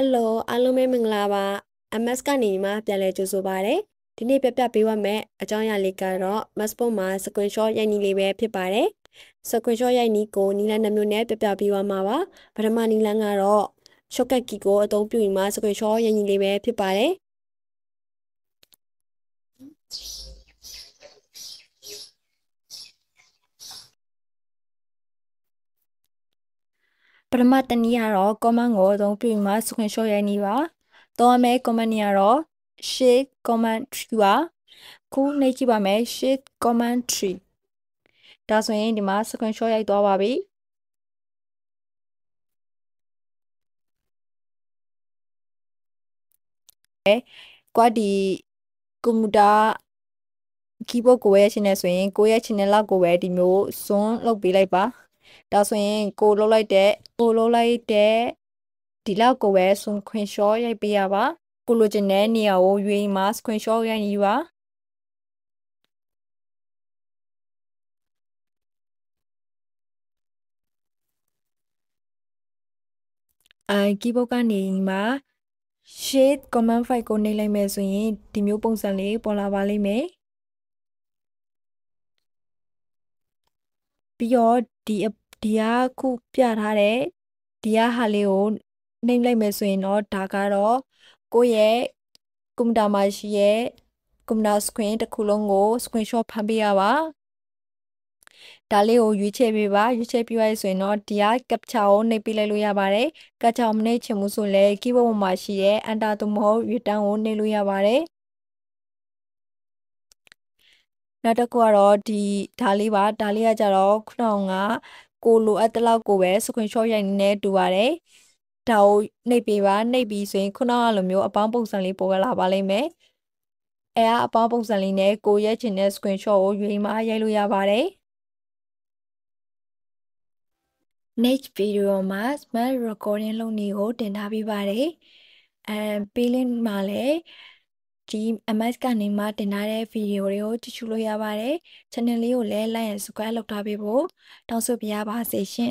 Hello အားလုံးပဲမင်္ဂလာပါ MS ကနေမှပြန်လည်ကြိုဆိုပါရစေဒီနေ့ပြပြပေးဝမယ်အကြောင်းအရာလေးကတော့ Massport မှာ screenshot ရိုက်နှီးလေးပဲဖြစ်ပါတယ် screenshot ရိုက်နှီးကိုနီလန်နှမျိုးနဲ့ပြပြပေးဝမှာပါပထမနီလန်ကတော့ shortcut key ကိုအသုံးပြုရင်မှ screenshot ရိုက်နှီးလေးပဲဖြစ်ပါတယ်ပထမတနည်းကတော့ command ကိုအသုံးပြုပြီးမှ screenshot ရိုက်နေပါတော့မယ် command နေကတော့ shade command tree ပါခုနှိပ်ကြည့်ပါမယ် shade command tree ဒါဆိုရင်ဒီမှာ screenshot ရိုက်သွားပါပြီဲကွာဒီကွန်ပျူတာ keyboard ကိုရဲ့ channel ဆိုရင်ကိုရဲ့ channel လောက်ကိုပဲဒီမျိုး zoom လုပ်ပေးလိုက်ပါဒါဆိုရင် ကိုလှုပ်လိုက်တဲ့ကိုလှုပ်လိုက်တဲ့ဒီလောက်ကိုပဲ screenshot ရိုက်ပေးရပါကိုလိုချင်တဲ့နေရာကိုရွေးမှာ screenshot ရိုက်နေပါအဲကီးဘုတ်ကနေမှာ shade comment file ကိုနှိပ်လိုက်မယ်ဆိုရင်ဒီမျိုးပုံစံလေးပေါ်လာပါလိမ့်မယ်ပြီးတော့ဒီဒီကခုပြထားတဲ့ဒီကဟာလေးကိုနှိမ့်လိုက်မယ်ဆိုရင်တော့ဒါကတော့ကိုယ့်ရဲ့ကွန်ပျူတာမှာရှိရဲ့ကွန်ပျူတာ screen တစ်ခုလုံးကို screenshot ဖမ်းပေးရပါဒါလေးကိုရွေးချယ်ပေးပါရွေးချယ်ပြီးရဲဆိုရင်တော့ဒီက captcha ကိုနှိပ်ပေးလိုက်လို့ရပါတယ် captcha မနှိပ်ချင်ဘူးဆိုရင် keyboard ပေါ်မှာရှိတဲ့ enter သို့မဟုတ် return ကိုနှိပ်လို့ရပါတယ်နောက်တစ်ခုကတော့ဒီဒါလေးပါဒါလေးကကြတော့ခုနကကိုလိုအပ်တဲ့လောက်ကိုပဲ screenshot ရိုက်နေတူပါတယ်ဒါကိုနှိပ်ပေးပါနှိပ်ပြီးဆိုရင်ခုနကလိုမျိုးအပေါင်းပုံစံလေးပေါ်လာပါလိမ့်မယ်အဲအပေါင်းပုံစံလေးနဲ့ကိုရိုက်ချင်တဲ့ screenshot ကိုရွေးမှရိုက်လို့ရပါတယ် next video မှာ smart recording လုပ်နေကိုတင်ထားပေးပါတယ်။ and ပြီးလင်းမှာလည်းဒီ MS ကနေမှတင်ထားတဲ့ဗီဒီယိုတွေကိုကြည့်ရှုလို့ရပါတယ် channel လေးကိုလည်း like and subscribe လုပ်ထားပေးဖို့တောင်းဆိုပါရပါစေရှင်